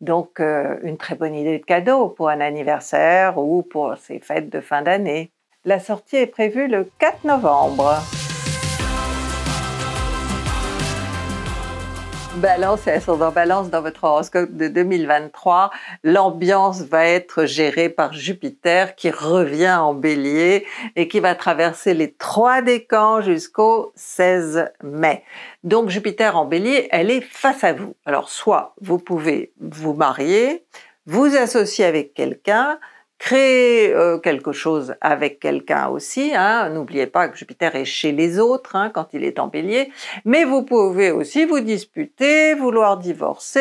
donc, euh, une très bonne idée de cadeau pour un anniversaire ou pour ces fêtes de fin d'année. La sortie est prévue le 4 novembre. Balance, et ascendant balance dans votre horoscope de 2023. L'ambiance va être gérée par Jupiter qui revient en bélier et qui va traverser les trois décans jusqu'au 16 mai. Donc Jupiter en bélier, elle est face à vous. Alors soit vous pouvez vous marier, vous associer avec quelqu'un, créer euh, quelque chose avec quelqu'un aussi. Hein. N'oubliez pas que Jupiter est chez les autres hein, quand il est en bélier, mais vous pouvez aussi vous disputer, vouloir divorcer,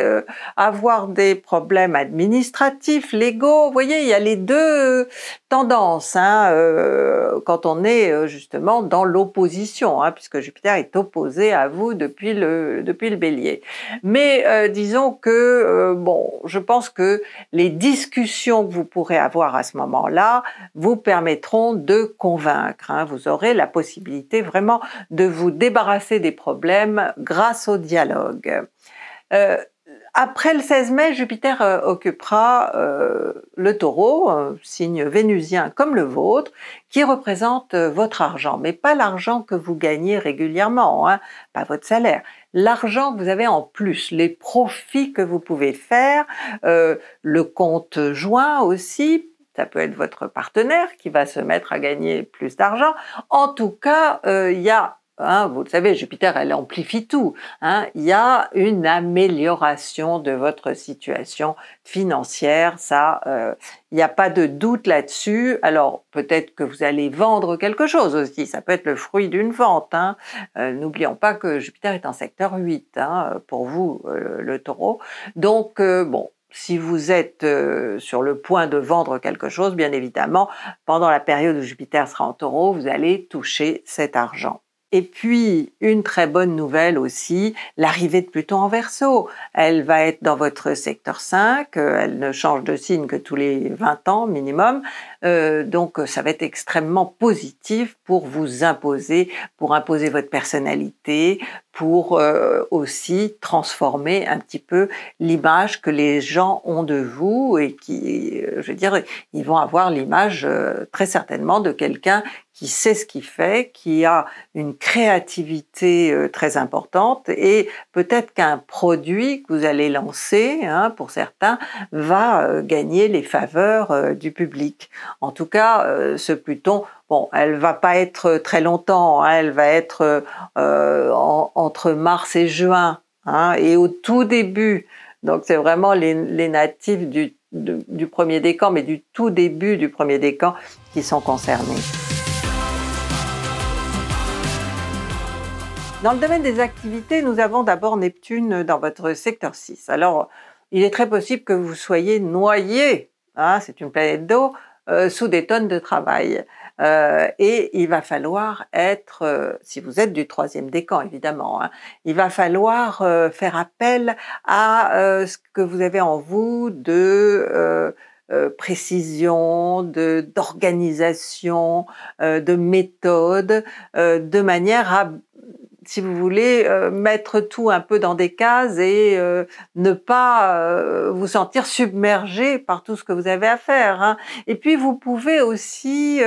euh, avoir des problèmes administratifs, légaux. Vous voyez, il y a les deux tendances hein, euh, quand on est justement dans l'opposition, puisque Jupiter est opposé à vous depuis le, depuis le bélier. Mais disons que, bon, je pense que les discussions que vous pourrez avoir à ce moment-là vous permettront de convaincre. Hein. Vous aurez la possibilité vraiment de vous débarrasser des problèmes grâce au dialogue. Euh, après le 16 mai, Jupiter euh, occupera euh, le taureau, euh, signe vénusien comme le vôtre, qui représente votre argent, mais pas l'argent que vous gagnez régulièrement, hein, pas votre salaire, l'argent que vous avez en plus, les profits que vous pouvez faire, le compte joint aussi, ça peut être votre partenaire qui va se mettre à gagner plus d'argent. En tout cas, il y a Hein, vous le savez, Jupiter, elle amplifie tout. Hein. Il y a une amélioration de votre situation financière, ça, euh, il n'y a pas de doute là-dessus. Alors, peut-être que vous allez vendre quelque chose aussi, ça peut être le fruit d'une vente. Hein. Euh, n'oublions pas que Jupiter est en secteur 8, pour vous, euh, le taureau. Donc, bon, si vous êtes sur le point de vendre quelque chose, bien évidemment, pendant la période où Jupiter sera en taureau, vous allez toucher cet argent. Et puis, une très bonne nouvelle aussi, l'arrivée de Pluton en verso. Elle va être dans votre secteur 5, euh, elle ne change de signe que tous les 20 ans minimum. Euh, donc ça va être extrêmement positif pour vous imposer, pour imposer votre personnalité, pour euh, aussi transformer un petit peu l'image que les gens ont de vous et qui, euh, je veux dire, ils vont avoir l'image très certainement de quelqu'un qui sait ce qu'il fait, qui a une créativité très importante et peut-être qu'un produit que vous allez lancer, hein, pour certains, va gagner les faveurs du public. En tout cas, euh, ce Pluton, bon, elle va pas être très longtemps, hein, elle va être euh, entre mars et juin, hein, et au tout début. Donc c'est vraiment les, les natifs du, du, du premier décan, mais du tout début du premier décan qui sont concernés. Dans le domaine des activités, nous avons d'abord Neptune dans votre secteur 6. Alors, il est très possible que vous soyez noyé, hein, c'est une planète d'eau, euh, sous des tonnes de travail. Euh, et il va falloir être, euh, si vous êtes du troisième décan évidemment, hein, il va falloir faire appel à ce que vous avez en vous de précision, de d'organisation, de méthode, de manière à si vous voulez, euh, mettre tout un peu dans des cases et euh, ne pas euh, vous sentir submergé par tout ce que vous avez à faire. Hein. Et puis, vous pouvez aussi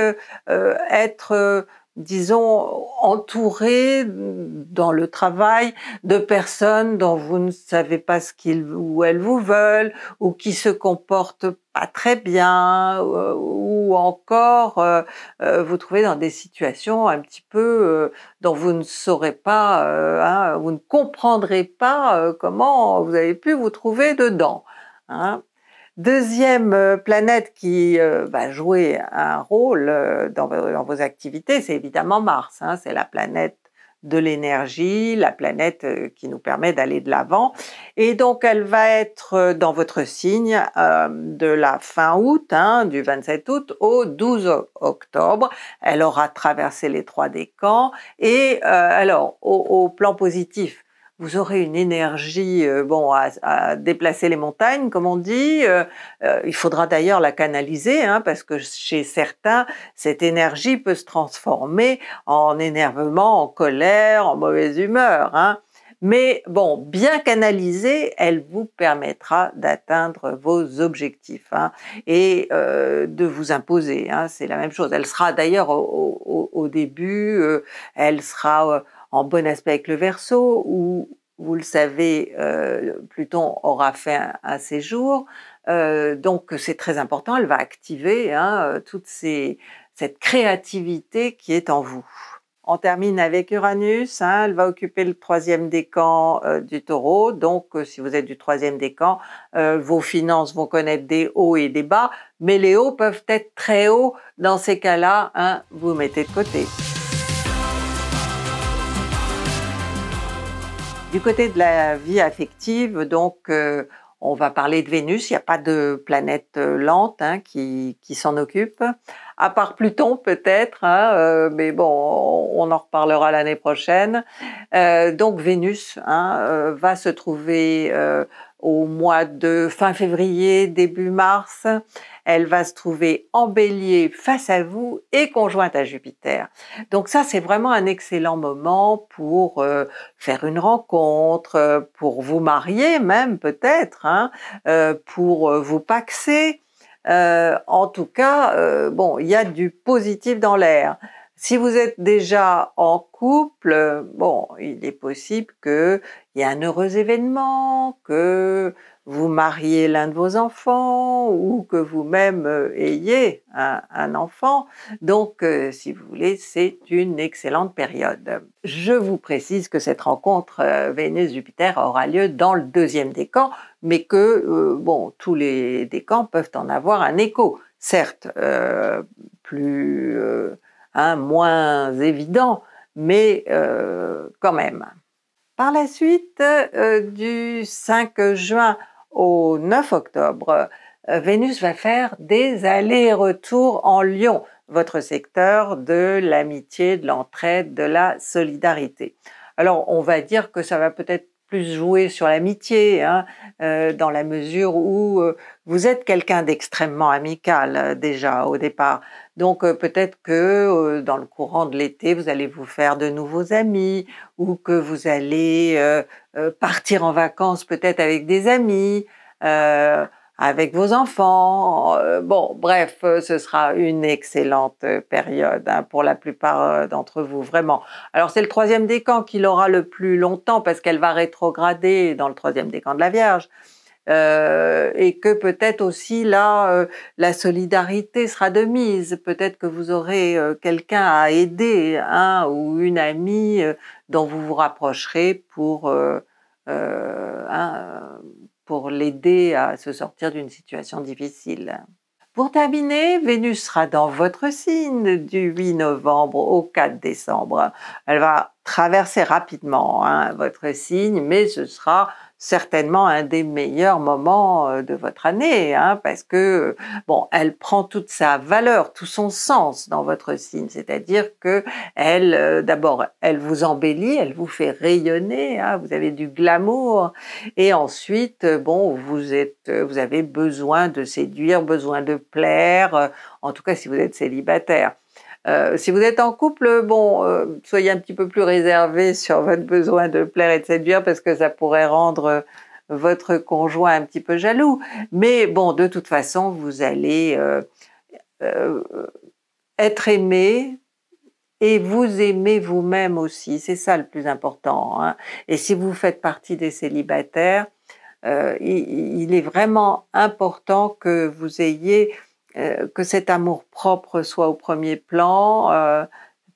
être disons, entouré dans le travail de personnes dont vous ne savez pas ce qu'ils ou elles vous veulent, ou qui se comportent pas très bien, euh, ou, encore euh, euh, vous trouvez dans des situations un petit peu dont vous ne saurez pas, hein, vous ne comprendrez pas comment vous avez pu vous trouver dedans. Hein. Deuxième euh, planète qui euh, va jouer un rôle euh, dans, vos activités, c'est évidemment Mars. Hein, c'est la planète de l'énergie, la planète qui nous permet d'aller de l'avant. Et donc, elle va être dans votre signe de la fin août, hein, du 27 août au 12 octobre. Elle aura traversé les trois décans. Et alors, au plan positif, vous aurez une énergie euh, bon à, déplacer les montagnes, comme on dit. Euh, euh, il faudra d'ailleurs la canaliser, hein, parce que chez certains, cette énergie peut se transformer en énervement, en colère, en mauvaise humeur. Hein. Mais bon, bien canalisée, elle vous permettra d'atteindre vos objectifs hein, et de vous imposer. c'est la même chose. Elle sera d'ailleurs au, début, elle sera en bon aspect avec le verso, où, vous le savez, euh, Pluton aura fait un, séjour. Euh, donc c'est très important, elle va activer hein, toute ces, cette créativité qui est en vous. On termine avec Uranus, hein, elle va occuper le troisième décan euh, du taureau, donc si vous êtes du troisième décan, euh, vos finances vont connaître des hauts et des bas, mais les hauts peuvent être très hauts, dans ces cas-là, hein, vous mettez de côté. Du côté de la vie affective, donc, euh, on va parler de Vénus. Il n'y a pas de planète euh, lente hein, qui, qui s'en occupe, à part Pluton peut-être, hein, euh, mais bon, on en reparlera l'année prochaine. donc Vénus hein, va se trouver au mois de fin février, début mars, elle va se trouver en bélier face à vous et conjointe à Jupiter. Donc ça, c'est vraiment un excellent moment pour euh, faire une rencontre, euh, pour vous marier même peut-être, hein, euh, pour vous paxer. en tout cas, bon, il y a du positif dans l'air. Si vous êtes déjà en couple, bon, il est possible que un heureux événement, que vous mariez l'un de vos enfants ou que vous-même euh, ayez un, enfant. Donc, euh, si vous voulez, c'est une excellente période. Je vous précise que cette rencontre euh, Vénus-Jupiter aura lieu dans le deuxième décan, mais que, bon, tous les décans peuvent en avoir un écho. Certes, plus, hein, moins évident, mais quand même. Par la suite, euh, du 5 juin au 9 octobre, euh, Vénus va faire des allers-retours en Lyon, votre secteur de l'amitié, de l'entraide, de la solidarité. Alors, on va dire que ça va peut-être plus jouer sur l'amitié, hein, euh, dans la mesure où vous êtes quelqu'un d'extrêmement amical euh, déjà au départ. Donc euh, peut-être que euh, dans le courant de l'été, vous allez vous faire de nouveaux amis ou que vous allez partir en vacances peut-être avec des amis, avec vos enfants. bon, bref, ce sera une excellente période hein, pour la plupart d'entre vous, vraiment. Alors c'est le troisième décan qui l'aura le plus longtemps parce qu'elle va rétrograder dans le troisième décan de la Vierge. Euh, et que peut-être aussi là euh, la solidarité sera de mise. Peut-être que vous aurez euh, quelqu'un à aider, un ou une amie dont vous vous rapprocherez pour pour l'aider à se sortir d'une situation difficile. Pour terminer, Vénus sera dans votre signe du 8 novembre au 4 décembre. Elle va traverser rapidement hein, votre signe, mais ce sera certainement un des meilleurs moments euh, de votre année, hein, parce que bon, elle prend toute sa valeur, tout son sens dans votre signe, c'est-à-dire que elle, euh, d'abord, elle vous embellit, elle vous fait rayonner, hein, vous avez du glamour, et ensuite, euh, bon, vous êtes, vous avez besoin de séduire, besoin de plaire, en tout cas si vous êtes célibataire. Euh, si vous êtes en couple, bon, euh, soyez un petit peu plus réservé sur votre besoin de plaire et de séduire parce que ça pourrait rendre euh, votre conjoint un petit peu jaloux. Mais bon, de toute façon, vous allez être aimé et vous aimez vous-même aussi. C'est ça le plus important. Hein. Et si vous faites partie des célibataires, il, est vraiment important que vous ayez euh, que cet amour propre soit au premier plan,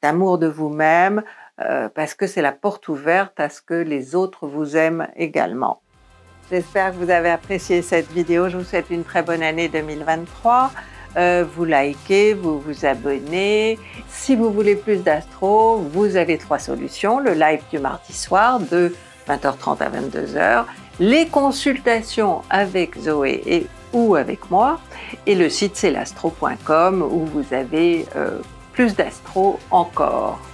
d'amour euh, cet de vous-même, euh, parce que c'est la porte ouverte à ce que les autres vous aiment également. J'espère que vous avez apprécié cette vidéo. Je vous souhaite une très bonne année 2023. vous likez, vous vous abonnez. Si vous voulez plus d'astro, vous avez trois solutions. Le live du mardi soir de 20h30 à 22h, les consultations avec Zoé et ou avec moi. Et le site c'est l'astro.com où vous avez euh, plus d'astro encore.